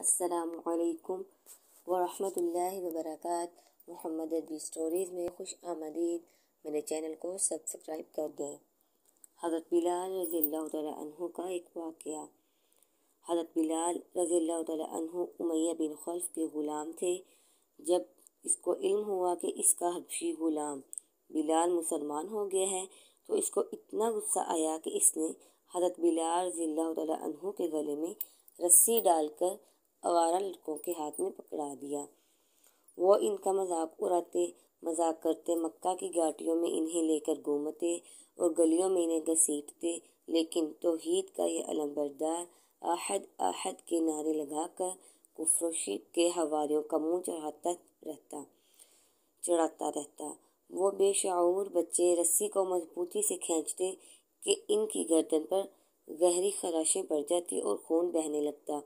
असलकम वरहमल वबरक मोहम्मद अदबी स्टोरीज़ में खुश आमदीद मेरे चैनल को सब्सक्राइब कर दें हज़रत बिलाल रज़ी तु का एक वाक़ हज़रत बिलाल रज़ी तु उमैया बिन खल्फ के ग़ुलाम थे जब इसको इल्म हुआ कि इसका हबशी ग़ुलाम बिलाल मुसलमान हो गया है तो इसको इतना गुस्सा आया कि इसने हज़रत बिलाल रज़ी तु के गले में रस्सी डालकर आवारा लड़कों के हाथ में पकड़ा दिया वो इनका मजाक उड़ाते मजाक करते मक्का की घाटियों में इन्हें लेकर घूमते और गलियों में इन्हें घसीटते लेकिन तोहीद का ये अलमबरदार आहद आहद के नारे लगाकर कुफरशी के हवारियों का मुंह चढ़ाता रहता चढ़ाता रहता वो बेशूर बच्चे रस्सी को मजबूती से खींचते कि इनकी गर्दन पर गहरी खराशें पड़ जाती और खून बहने लगता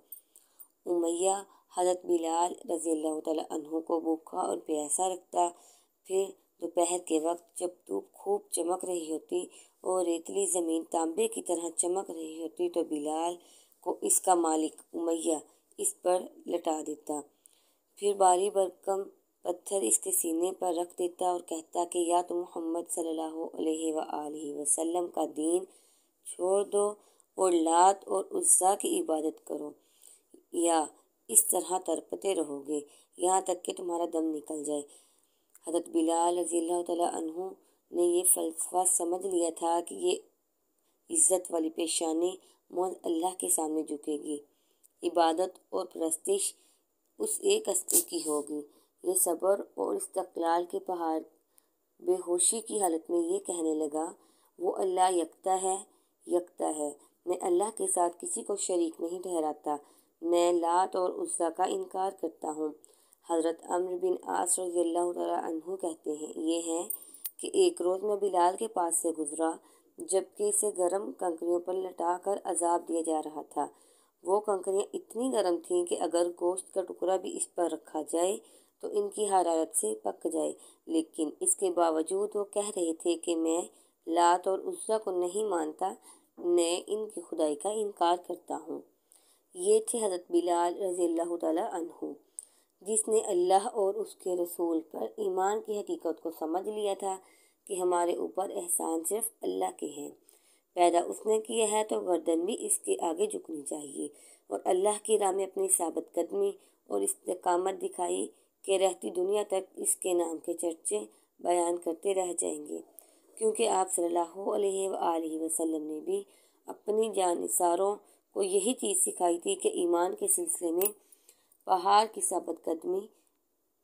उमैया हज़रत बिलाल रज़ी अल्लाह तहों को भूखा और प्यासा रखता फिर दोपहर के वक्त जब धूप खूब चमक रही होती और रेतली ज़मीन तांबे की तरह चमक रही होती तो बिलाल को इसका मालिक उमैया इस पर लटा देता फिर बारी बरकम पत्थर इसके सीने पर रख देता और कहता कि या तो मोहम्मद अलैहि सल्ला वसल्लम का दीन छोड़ दो और लात और उज्जा की इबादत करो या इस तरह तरपते रहोगे यहाँ तक कि तुम्हारा दम निकल जाए हजरत बिलाल रजी तु ने ये फलसफा समझ लिया था कि ये इज़्ज़त वाली पेशानी मौज अल्लाह के सामने झुकेगी इबादत और प्रस्तिश उस एक हस्ती की होगी ये सब्र और इस्तकलाल के पहाड़ बेहोशी की हालत में ये कहने लगा वो अल्लाह यकता है यकता है मैं अल्लाह के साथ किसी को शरीक नहीं ठहराता मैं लात और उज़ा का इनकार करता हूँ हज़रत अम्र बिन आस रजी तहु कहते हैं ये हैं कि एक रोज़ में बिलाल के पास से गुज़रा जबकि इसे गर्म कंकरियों पर लटा कर अजाब दिया जा रहा था वो कंकरियाँ इतनी गर्म थीं कि अगर गोश्त का टुकड़ा भी इस पर रखा जाए तो इनकी हरारत से पक जाए लेकिन इसके बावजूद वो कह रहे थे कि मैं लात और उज्जा को नहीं मानता मैं इनकी खुदाई का इनकार करता हूँ ये थे हज़रत बिलाल रज़ी अल्लाह तहु जिसने अल्लाह और उसके रसूल पर ईमान की हकीकत को समझ लिया था कि हमारे ऊपर एहसान सिर्फ अल्लाह के हैं पैदा उसने किया है तो गर्दन भी इसके आगे झुकनी चाहिए और अल्लाह की राह में अपनी साबित कदमी और इस्तकामत दिखाई कि रहती दुनिया तक इसके नाम के चर्चे बयान करते रह जाएंगे क्योंकि आप सल्लल्लाहु अलैहि वसल्लम ने भी अपनी जानिसारों को यही चीज़ सिखाई थी कि ईमान के सिलसिले में पहाड़ की साबित कदमी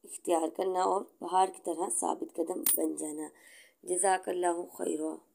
इख्तियार करना और पहाड़ की तरह साबित कदम बन जाना जजाकल्ला खैर